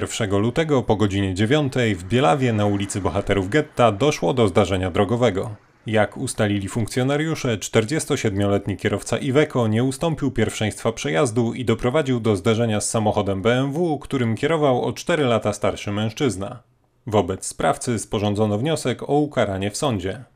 1 lutego po godzinie 9 w Bielawie na ulicy Bohaterów Getta doszło do zdarzenia drogowego. Jak ustalili funkcjonariusze, 47-letni kierowca Iveco nie ustąpił pierwszeństwa przejazdu i doprowadził do zderzenia z samochodem BMW, którym kierował o 4 lata starszy mężczyzna. Wobec sprawcy sporządzono wniosek o ukaranie w sądzie.